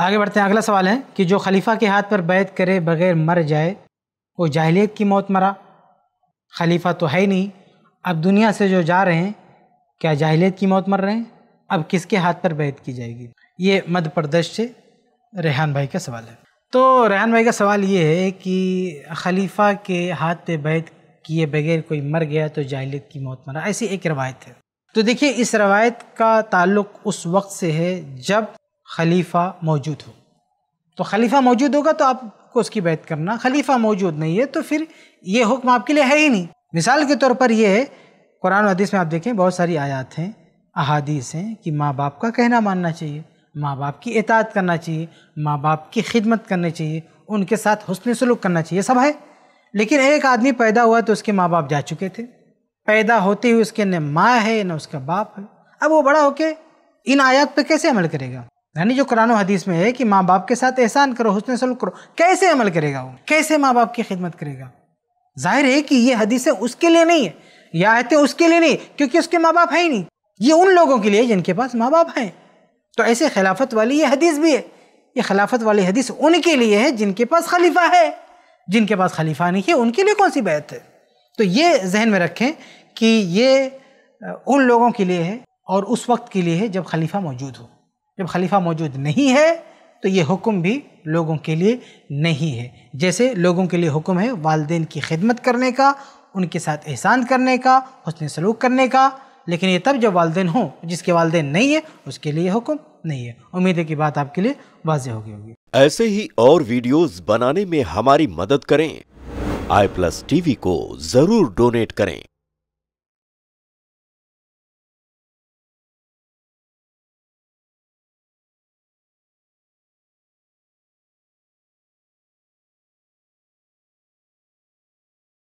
आगे बढ़ते हैं अगला सवाल है कि जो खलीफा के हाथ पर बैत करे बगैर मर जाए वो जाहलीत की मौत मरा खलीफा तो है ही नहीं अब दुनिया से जो जा रहे हैं क्या जाहलीत की मौत मर रहे हैं अब किसके हाथ पर बैत की जाएगी ये मध्य प्रदेश से रेहान भाई का सवाल है तो रेहान भाई का सवाल ये है कि खलीफा के हाथ पे बैत किए बगैर कोई मर गया तो जाहलीत की मौत मरा ऐसी एक रवायत है तो देखिए इस रवायत का ताल्लुक उस वक्त से है जब खलीफा मौजूद हो तो खलीफा मौजूद होगा तो आपको उसकी बैत करना खलीफा मौजूद नहीं है तो फिर ये हुक्म आपके लिए है ही नहीं मिसाल के तौर पर यह है कुरान हदीस में आप देखें बहुत सारी आयात हैं अहादीस हैं कि माँ बाप का कहना मानना चाहिए माँ बाप की एतात करना चाहिए माँ बाप की खिदमत करनी चाहिए उनके साथ हुसन सलूक करना चाहिए सब है लेकिन एक आदमी पैदा हुआ तो उसके माँ बाप जा चुके थे पैदा होते हुए उसके न माँ है न उसका बाप है अब वो बड़ा होके इन आयात पर कैसे अमल करेगा यानी जो कुरान हदीस में है कि माँ बाप के साथ एहसान करो हुसन सलूक करो कैसे अमल करेगा वो कैसे माँ बाप की खिदमत करेगा जाहिर है कि ये हदीसें उसके लिए नहीं है या आते उसके लिए नहीं क्योंकि उसके माँ बाप है ही नहीं ये उन लोगों के लिए जिनके पास माँ बाप हैं तो ऐसे खिलाफत वाली ये हदीस भी है ये खिलाफत वाली हदीस उनके लिए है जिनके पास खलीफा है जिनके पास खलीफा नहीं है उनके लिए कौन सी बैत है तो ये जहन में रखें कि ये उन लोगों के लिए है और उस वक्त के लिए है जब खलीफा मौजूद हो जब खलीफा मौजूद नहीं है तो ये हुक्म भी लोगों के लिए नहीं है जैसे लोगों के लिए हुक्म है वालदेन की खिदमत करने का उनके साथ एहसान करने का हसन सलूक करने का लेकिन ये तब जब वालदेन हों जिसके वालदेन नहीं है उसके लिए हुक्म नहीं है उम्मीद है कि बात आपके लिए वाजह होगी होगी ऐसे ही और वीडियोस बनाने में हमारी मदद करें आई प्लस टीवी को जरूर डोनेट करें